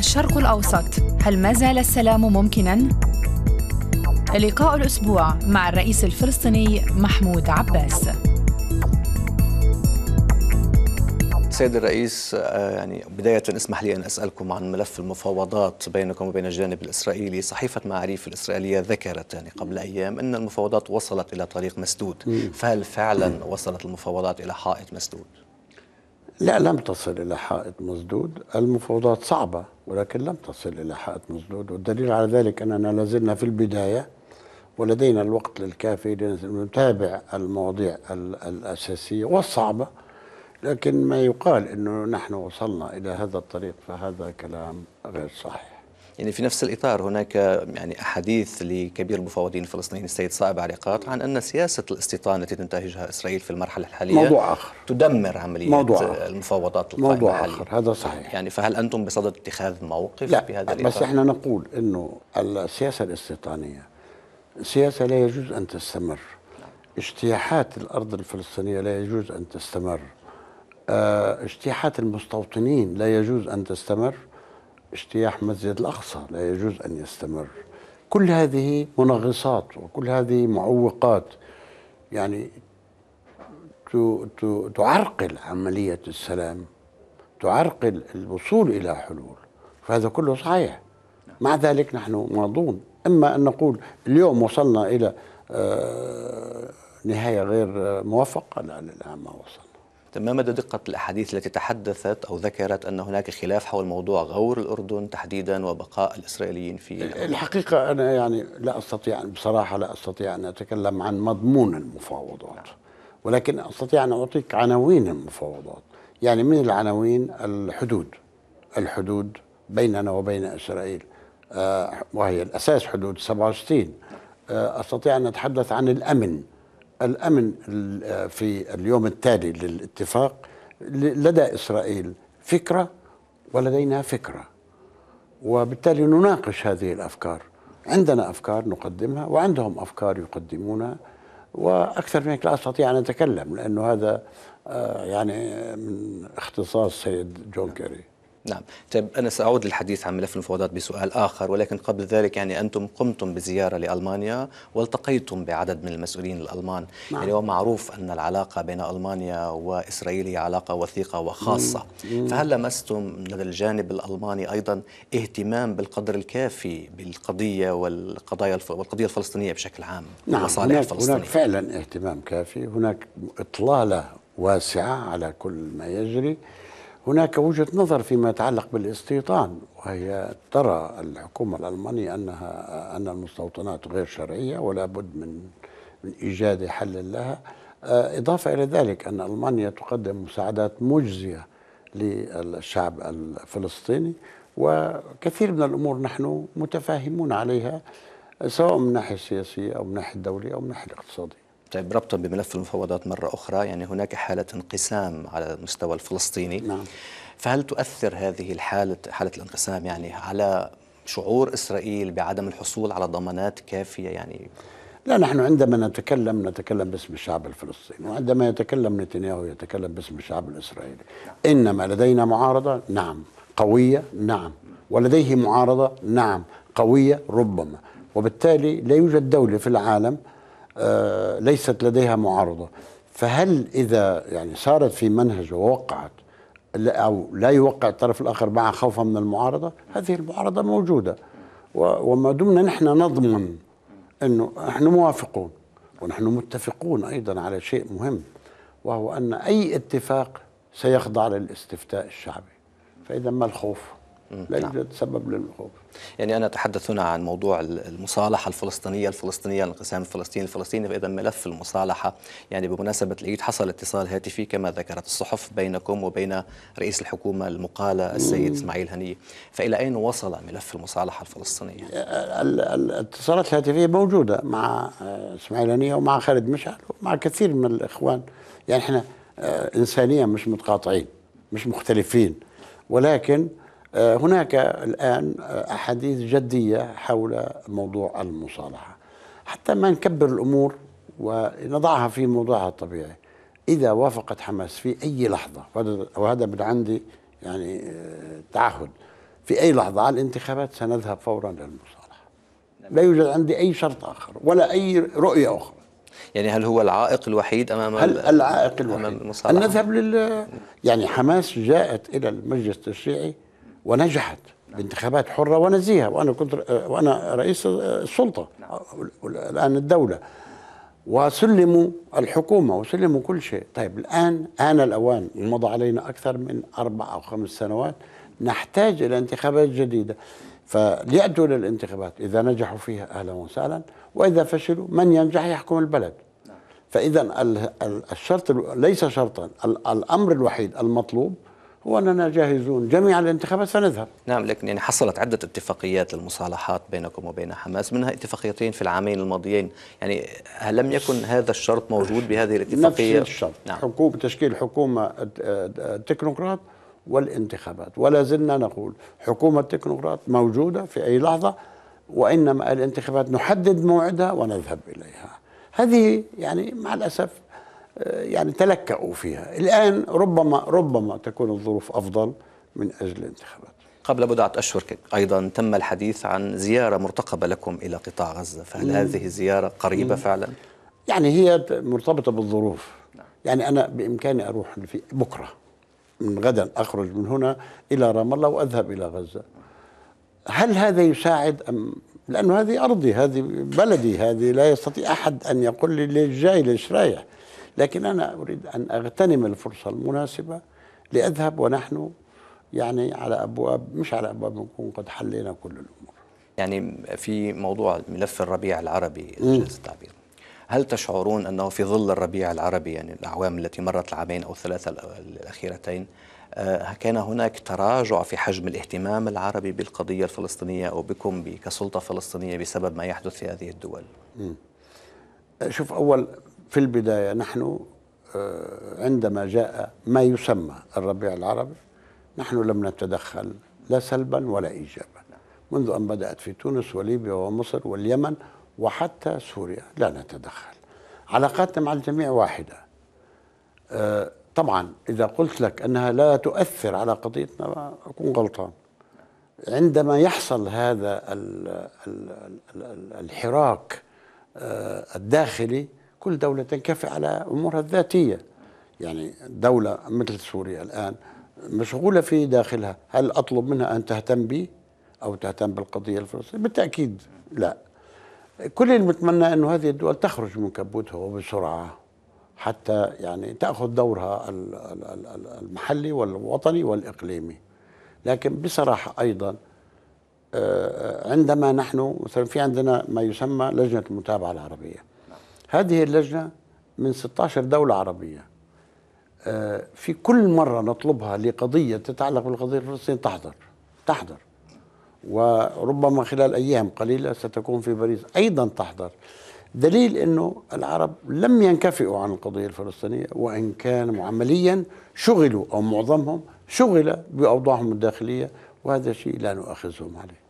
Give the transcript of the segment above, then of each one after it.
الشرق الأوسط هل ما زال السلام ممكناً؟ لقاء الأسبوع مع الرئيس الفلسطيني محمود عباس سيد الرئيس آه، يعني بداية اسمح لي أن أسألكم عن ملف المفاوضات بينكم وبين الجانب الإسرائيلي صحيفة معاريف الإسرائيلية ذكرت يعني قبل أيام أن المفاوضات وصلت إلى طريق مسدود فهل فعلا وصلت المفاوضات إلى حائط مسدود؟ لا لم تصل إلى حائط مسدود المفاوضات صعبة ولكن لم تصل إلى حائط مسدود والدليل على ذلك أننا لازلنا في البداية ولدينا الوقت الكافي لنتابع المواضيع الأساسية والصعبة لكن ما يقال أنه نحن وصلنا إلى هذا الطريق فهذا كلام غير صحيح يعني في نفس الإطار هناك يعني أحاديث لكبير المفاوضين الفلسطينيين السيد صائب عريقات عن أن سياسة الاستيطان التي تنتهجها إسرائيل في المرحلة الحالية موضوع آخر تدمر عملية موضوع المفاوضات موضوع آخر هذا صحيح يعني فهل أنتم بصدد اتخاذ موقف لا بهذا الإطار؟ بس إحنا نقول أنه السياسة الاستيطانية سياسة لا يجوز أن تستمر اجتياحات الأرض الفلسطينية لا يجوز أن تستمر آه، اجتياحات المستوطنين لا يجوز أن تستمر اجتياح مسجد الأقصى لا يجوز أن يستمر كل هذه منغصات وكل هذه معوقات يعني تعرقل عملية السلام تعرقل الوصول إلى حلول فهذا كله صحيح مع ذلك نحن ماضون أما أن نقول اليوم وصلنا إلى آه، نهاية غير موفقة لا لا ما وصلنا ما مدى دقة الأحاديث التي تحدثت أو ذكرت أن هناك خلاف حول موضوع غور الأردن تحديدا وبقاء الإسرائيليين في الحقيقة أنا يعني لا أستطيع بصراحة لا أستطيع أن أتكلم عن مضمون المفاوضات ولكن أستطيع أن أعطيك عناوين المفاوضات يعني من العناوين الحدود الحدود بيننا وبين إسرائيل آه، وهي الأساس حدود 67 آه، أستطيع أن أتحدث عن الأمن الأمن آه، في اليوم التالي للاتفاق لدى إسرائيل فكرة ولدينا فكرة وبالتالي نناقش هذه الأفكار عندنا أفكار نقدمها وعندهم أفكار يقدمونها وأكثر من هيك لا أستطيع أن أتكلم لأنه هذا آه، يعني من اختصاص سيد جون كيري نعم طيب أنا سأعود للحديث عن ملف المفاوضات بسؤال آخر ولكن قبل ذلك يعني أنتم قمتم بزيارة لألمانيا والتقيتم بعدد من المسؤولين الألمان نعم. يعني معروف أن العلاقة بين ألمانيا وإسرائيل هي علاقة وثيقة وخاصة مم. فهل لمستم لدى الجانب الألماني أيضا اهتمام بالقدر الكافي بالقضية والقضايا الف... والقضية الفلسطينية بشكل عام نعم المصالح هناك هناك فعلا اهتمام كافي هناك إطلالة واسعة على كل ما يجري هناك وجهة نظر فيما يتعلق بالاستيطان وهي ترى الحكومة الألمانية أنها أن المستوطنات غير شرعية ولا بد من من إيجاد حل لها آه، إضافة إلى ذلك أن ألمانيا تقدم مساعدات مجزية للشعب الفلسطيني وكثير من الأمور نحن متفاهمون عليها سواء من الناحية السياسية أو من الناحية الدولية أو من الناحية الاقتصادية طيب ربطا بملف المفاوضات مرة أخرى يعني هناك حالة انقسام على المستوى الفلسطيني نعم. فهل تؤثر هذه الحالة حالة الانقسام يعني على شعور إسرائيل بعدم الحصول على ضمانات كافية يعني لا نحن عندما نتكلم نتكلم باسم الشعب الفلسطيني وعندما يتكلم نتنياهو يتكلم باسم الشعب الإسرائيلي إنما لدينا معارضة نعم قوية نعم ولديه معارضة نعم قوية ربما وبالتالي لا يوجد دولة في العالم آه، ليست لديها معارضه فهل اذا يعني صارت في منهج ووقعت او لا يوقع الطرف الاخر معها خوفا من المعارضه هذه المعارضه موجوده وما دمنا نحن نضمن انه نحن موافقون ونحن متفقون ايضا على شيء مهم وهو ان اي اتفاق سيخضع للاستفتاء الشعبي فاذا ما الخوف؟ لا نعم. يوجد سبب للخوف يعني أنا أتحدث هنا عن موضوع المصالحة الفلسطينية الفلسطينية الانقسام الفلسطيني الفلسطيني فإذا ملف المصالحة يعني بمناسبة العيد حصل اتصال هاتفي كما ذكرت الصحف بينكم وبين رئيس الحكومة المقالة السيد إسماعيل هنية فإلى أين وصل ملف المصالحة الفلسطينية؟ الاتصالات الهاتفية موجودة مع آه، إسماعيل هنية ومع خالد مشعل ومع كثير من الإخوان يعني إحنا آه، إنسانيا مش متقاطعين مش مختلفين ولكن آه، هناك الآن أحاديث جدية حول موضوع المصالحة حتى ما نكبر الأمور ونضعها في موضوعها الطبيعي إذا وافقت حماس في أي لحظة وهذا من عندي يعني آه، تعهد في أي لحظة على الانتخابات سنذهب فورا للمصالحة نعم. لا يوجد عندي أي شرط آخر ولا أي رؤية أخرى يعني هل هو العائق الوحيد امام هل العائق الوحيد أمام المصالحة؟ ان نذهب لل يعني حماس جاءت الى المجلس التشريعي ونجحت بانتخابات حره ونزيهه وانا كنت آه، وانا رئيس السلطه الان الدوله وسلموا الحكومه وسلموا كل شيء، طيب الان ان الاوان مضى علينا اكثر من اربع او خمس سنوات نحتاج الى انتخابات جديده فلياتوا للانتخابات اذا نجحوا فيها اهلا وسهلا واذا فشلوا من ينجح يحكم البلد. فاذا الشرط ليس شرطا الامر الوحيد المطلوب هو أننا جاهزون جميع الانتخابات سنذهب نعم لكن يعني حصلت عدة اتفاقيات للمصالحات بينكم وبين حماس منها اتفاقيتين في العامين الماضيين يعني لم يكن هذا الشرط موجود بهذه الاتفاقية نفس الشرط نعم. حكومة تشكيل حكومة تكنوقراط والانتخابات ولا زلنا نقول حكومة تكنوقراط موجودة في أي لحظة وإنما الانتخابات نحدد موعدها ونذهب إليها هذه يعني مع الأسف يعني تلكأوا فيها الآن ربما ربما تكون الظروف أفضل من أجل الانتخابات قبل بضعة أشهر أيضا تم الحديث عن زيارة مرتقبة لكم إلى قطاع غزة فهل هذه الزيارة قريبة مم. فعلا؟ يعني هي مرتبطة بالظروف نعم. يعني أنا بإمكاني أروح في بكرة من غدا أخرج من هنا إلى رام الله وأذهب إلى غزة هل هذا يساعد أم لأنه هذه أرضي هذه بلدي هذه لا يستطيع أحد أن يقول لي ليش جاي ليش رايح لكن أنا أريد أن أغتنم الفرصة المناسبة لأذهب ونحن يعني على أبواب مش على أبواب نكون قد حلينا كل الأمور يعني في موضوع ملف الربيع العربي جاز التعبير هل تشعرون أنه في ظل الربيع العربي يعني الأعوام التي مرت العامين أو الثلاثة الأخيرتين آه، كان هناك تراجع في حجم الاهتمام العربي بالقضية الفلسطينية أو بكم كسلطة فلسطينية بسبب ما يحدث في هذه الدول شوف أول في البداية نحن آه، عندما جاء ما يسمى الربيع العربي نحن لم نتدخل لا سلبا ولا إيجابا منذ أن بدأت في تونس وليبيا ومصر واليمن وحتى سوريا لا نتدخل علاقاتنا مع الجميع واحدة آه، طبعا إذا قلت لك أنها لا تؤثر على قضيتنا أكون غلطان عندما يحصل هذا الحراك آه، الداخلي كل دولة تنكفي على أمورها الذاتية يعني دولة مثل سوريا الآن مشغولة في داخلها هل أطلب منها أن تهتم بي أو تهتم بالقضية الفلسطينية بالتأكيد لا كل المتمنى أن هذه الدول تخرج من كبوتها وبسرعة حتى يعني تأخذ دورها المحلي والوطني والإقليمي لكن بصراحة أيضا آه، آه، عندما نحن مثلا في عندنا ما يسمى لجنة المتابعة العربية هذه اللجنة من 16 دولة عربية آه، في كل مرة نطلبها لقضية تتعلق بالقضية الفلسطينية تحضر تحضر وربما خلال أيام قليلة ستكون في باريس أيضا تحضر دليل أنه العرب لم ينكفئوا عن القضية الفلسطينية وإن كان عمليا شغلوا أو معظمهم شغل بأوضاعهم الداخلية وهذا شيء لا نؤاخذهم عليه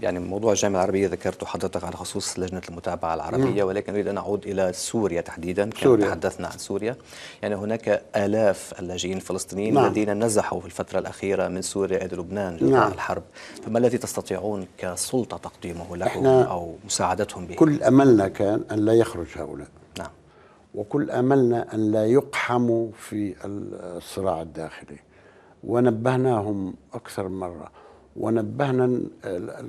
يعني موضوع الجامعة العربية ذكرته حضرتك على خصوص لجنة المتابعة العربية ولكن أريد أن أعود إلى سوريا تحديدا سوريا. تحدثنا عن سوريا يعني هناك آلاف اللاجئين الفلسطينيين نعم. الذين نزحوا في الفترة الأخيرة من سوريا إلى لبنان نعم. الحرب فما الذي تستطيعون كسلطة تقديمه لهم أو مساعدتهم به كل أملنا كان أن لا يخرج هؤلاء نعم وكل أملنا أن لا يقحموا في الصراع الداخلي ونبهناهم أكثر مرة ونبهنا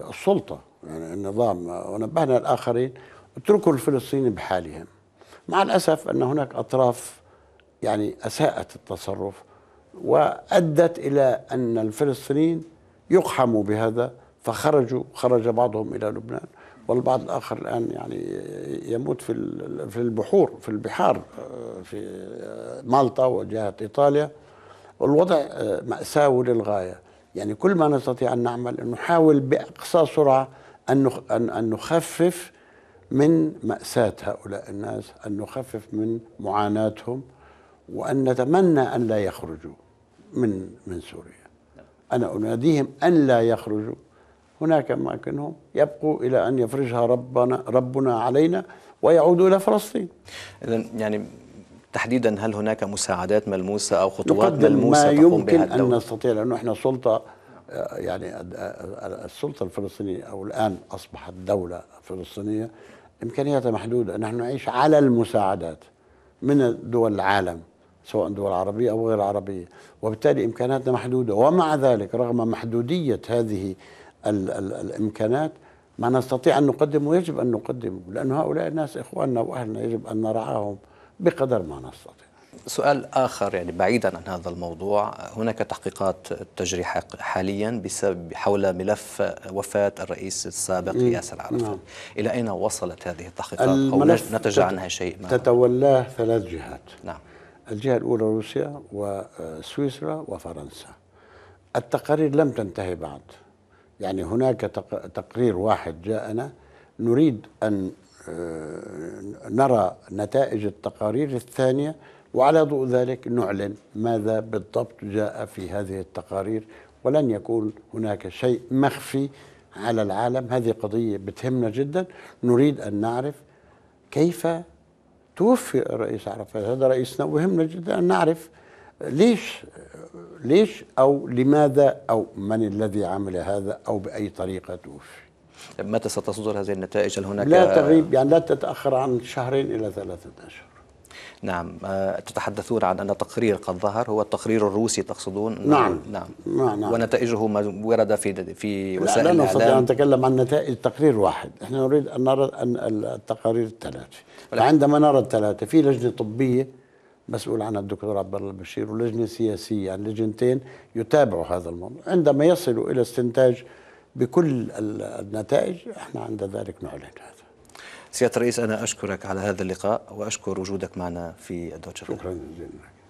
السلطة يعني النظام ونبهنا الآخرين اتركوا الفلسطينيين بحالهم مع الأسف أن هناك أطراف يعني أساءت التصرف وأدت إلى أن الفلسطينيين يقحموا بهذا فخرجوا خرج بعضهم إلى لبنان والبعض الآخر الآن يعني يموت في في البحور في البحار آه، في آه، مالطا وجهة إيطاليا والوضع آه، مأساوي للغاية يعني كل ما نستطيع أن نعمل أن نحاول بأقصى سرعة أن نخفف من مأساة هؤلاء الناس أن نخفف من معاناتهم وأن نتمنى أن لا يخرجوا من من سوريا أنا أناديهم أن لا يخرجوا هناك أماكنهم يبقوا إلى أن يفرجها ربنا ربنا علينا ويعودوا إلى فلسطين إذا يعني تحديدا هل هناك مساعدات ملموسة أو خطوات ملموسة ما تقوم يمكن بها أن نستطيع لأنه إحنا سلطة آه، يعني آه، آه، السلطة الفلسطينية أو الآن أصبحت دولة فلسطينية إمكانياتها محدودة نحن نعيش على المساعدات من دول العالم سواء دول عربية أو غير عربية وبالتالي إمكاناتنا محدودة ومع ذلك رغم محدودية هذه الـ الـ الإمكانات ما نستطيع أن نقدم ويجب أن نقدم لأن هؤلاء الناس إخواننا وأهلنا يجب أن نرعاهم بقدر ما نستطيع سؤال آخر يعني بعيدا عن هذا الموضوع هناك تحقيقات تجري حاليا بسبب حول ملف وفاة الرئيس السابق ياسر عرفات نعم. إلى أين وصلت هذه التحقيقات أو نتج عنها شيء ما تتولاه ثلاث جهات نعم الجهة الأولى روسيا وسويسرا وفرنسا التقارير لم تنتهي بعد يعني هناك تقرير واحد جاءنا نريد أن آه، نرى نتائج التقارير الثانية وعلى ضوء ذلك نعلن ماذا بالضبط جاء في هذه التقارير ولن يكون هناك شيء مخفي على العالم هذه قضية بتهمنا جدا نريد أن نعرف كيف توفي الرئيس عرفات هذا رئيسنا وهمنا جدا أن نعرف ليش ليش أو لماذا أو من الذي عمل هذا أو بأي طريقة توفي متى ستصدر هذه النتائج هل هناك لا تغيب يعني لا تتأخر عن شهرين إلى ثلاثة أشهر نعم آه، تتحدثون عن أن تقرير قد ظهر هو التقرير الروسي تقصدون نعم نعم, نعم. نعم،, نعم. ونتائجه ما ورد في في وسائل الاعلام لا نستطيع أن نتكلم عن نتائج تقرير واحد احنا نريد أن نرى أن التقارير الثلاثة فعندما نرى الثلاثة في لجنة طبية مسؤول عنها الدكتور عبد الله البشير ولجنة سياسية يعني لجنتين يتابعوا هذا الموضوع عندما يصلوا إلى استنتاج بكل النتائج احنا عند ذلك نعلن هذا سياده الرئيس انا اشكرك على هذا اللقاء واشكر وجودك معنا في الدوتشه شكرا جزيلا